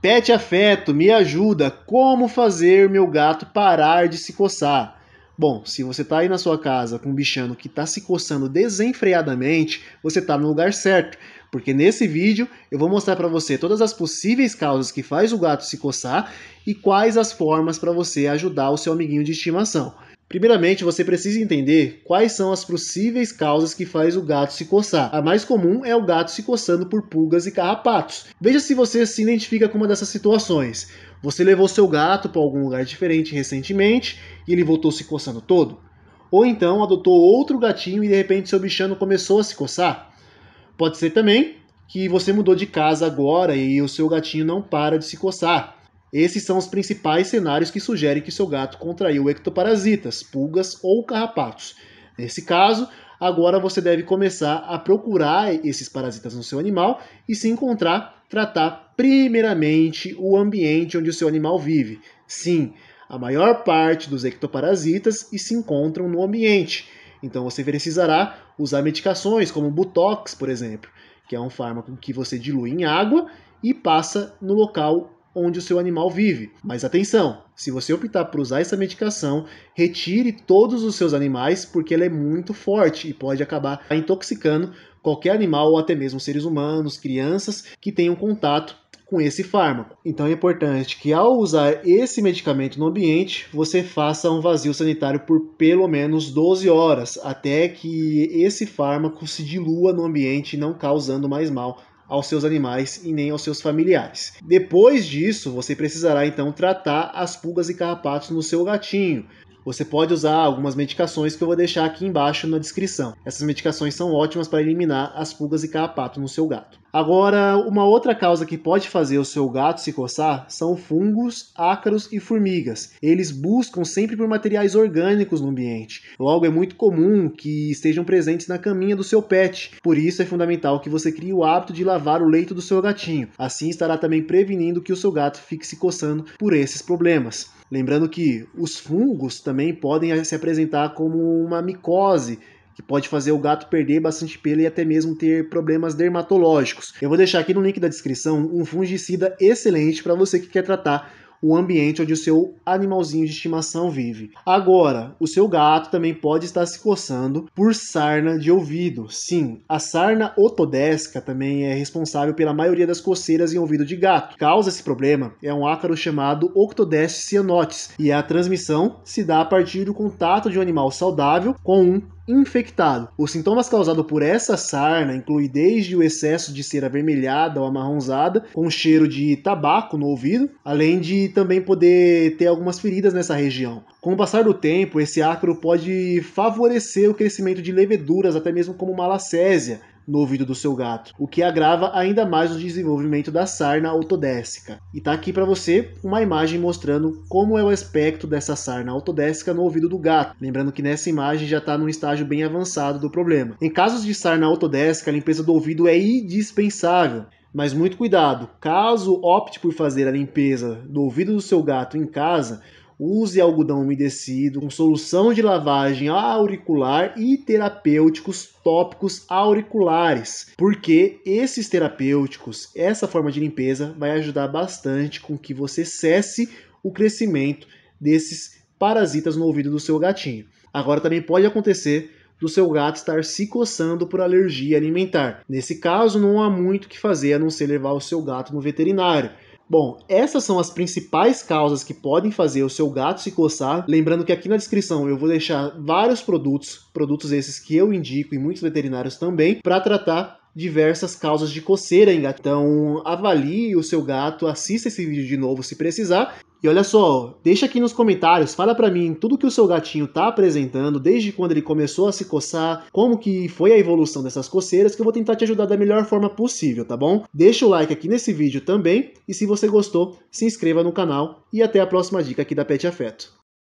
Pet afeto, me ajuda. Como fazer meu gato parar de se coçar? Bom, se você está aí na sua casa com um bichano que está se coçando desenfreadamente, você está no lugar certo, porque nesse vídeo eu vou mostrar para você todas as possíveis causas que faz o gato se coçar e quais as formas para você ajudar o seu amiguinho de estimação. Primeiramente, você precisa entender quais são as possíveis causas que faz o gato se coçar. A mais comum é o gato se coçando por pulgas e carrapatos. Veja se você se identifica com uma dessas situações. Você levou seu gato para algum lugar diferente recentemente e ele voltou se coçando todo? Ou então adotou outro gatinho e de repente seu bichano começou a se coçar? Pode ser também que você mudou de casa agora e o seu gatinho não para de se coçar. Esses são os principais cenários que sugerem que seu gato contraiu ectoparasitas, pulgas ou carrapatos. Nesse caso, agora você deve começar a procurar esses parasitas no seu animal e se encontrar, tratar primeiramente o ambiente onde o seu animal vive. Sim, a maior parte dos ectoparasitas se encontram no ambiente. Então você precisará usar medicações como Butox, por exemplo, que é um fármaco que você dilui em água e passa no local onde o seu animal vive. Mas atenção, se você optar por usar essa medicação, retire todos os seus animais porque ela é muito forte e pode acabar intoxicando qualquer animal ou até mesmo seres humanos, crianças que tenham contato com esse fármaco. Então é importante que ao usar esse medicamento no ambiente, você faça um vazio sanitário por pelo menos 12 horas, até que esse fármaco se dilua no ambiente, não causando mais mal aos seus animais e nem aos seus familiares. Depois disso, você precisará então tratar as pulgas e carrapatos no seu gatinho. Você pode usar algumas medicações que eu vou deixar aqui embaixo na descrição. Essas medicações são ótimas para eliminar as pulgas e carrapatos no seu gato. Agora, uma outra causa que pode fazer o seu gato se coçar são fungos, ácaros e formigas. Eles buscam sempre por materiais orgânicos no ambiente. Logo, é muito comum que estejam presentes na caminha do seu pet. Por isso, é fundamental que você crie o hábito de lavar o leito do seu gatinho. Assim, estará também prevenindo que o seu gato fique se coçando por esses problemas. Lembrando que os fungos também podem se apresentar como uma micose que pode fazer o gato perder bastante pelo e até mesmo ter problemas dermatológicos. Eu vou deixar aqui no link da descrição um fungicida excelente para você que quer tratar o ambiente onde o seu animalzinho de estimação vive. Agora, o seu gato também pode estar se coçando por sarna de ouvido. Sim, a sarna otodesca também é responsável pela maioria das coceiras em ouvido de gato. Causa esse problema é um ácaro chamado Octodesce cyanotis, e a transmissão se dá a partir do contato de um animal saudável com um infectado. Os sintomas causados por essa sarna incluem desde o excesso de cera avermelhada ou amarronzada, com cheiro de tabaco no ouvido, além de também poder ter algumas feridas nessa região. Com o passar do tempo, esse ácaro pode favorecer o crescimento de leveduras, até mesmo como malacésia, no ouvido do seu gato, o que agrava ainda mais o desenvolvimento da sarna autodésica. E tá aqui para você uma imagem mostrando como é o aspecto dessa sarna autodésica no ouvido do gato. Lembrando que nessa imagem já está num estágio bem avançado do problema. Em casos de sarna autodésica, a limpeza do ouvido é indispensável. Mas muito cuidado, caso opte por fazer a limpeza do ouvido do seu gato em casa, Use algodão umedecido com solução de lavagem auricular e terapêuticos tópicos auriculares, porque esses terapêuticos, essa forma de limpeza, vai ajudar bastante com que você cesse o crescimento desses parasitas no ouvido do seu gatinho. Agora também pode acontecer do seu gato estar se coçando por alergia alimentar. Nesse caso, não há muito o que fazer a não ser levar o seu gato no veterinário. Bom, essas são as principais causas que podem fazer o seu gato se coçar. Lembrando que aqui na descrição eu vou deixar vários produtos, produtos esses que eu indico e muitos veterinários também, para tratar diversas causas de coceira em gato. Então, avalie o seu gato, assista esse vídeo de novo se precisar e olha só, deixa aqui nos comentários, fala para mim tudo que o seu gatinho tá apresentando, desde quando ele começou a se coçar, como que foi a evolução dessas coceiras, que eu vou tentar te ajudar da melhor forma possível, tá bom? Deixa o like aqui nesse vídeo também, e se você gostou, se inscreva no canal e até a próxima dica aqui da Pet Afeto.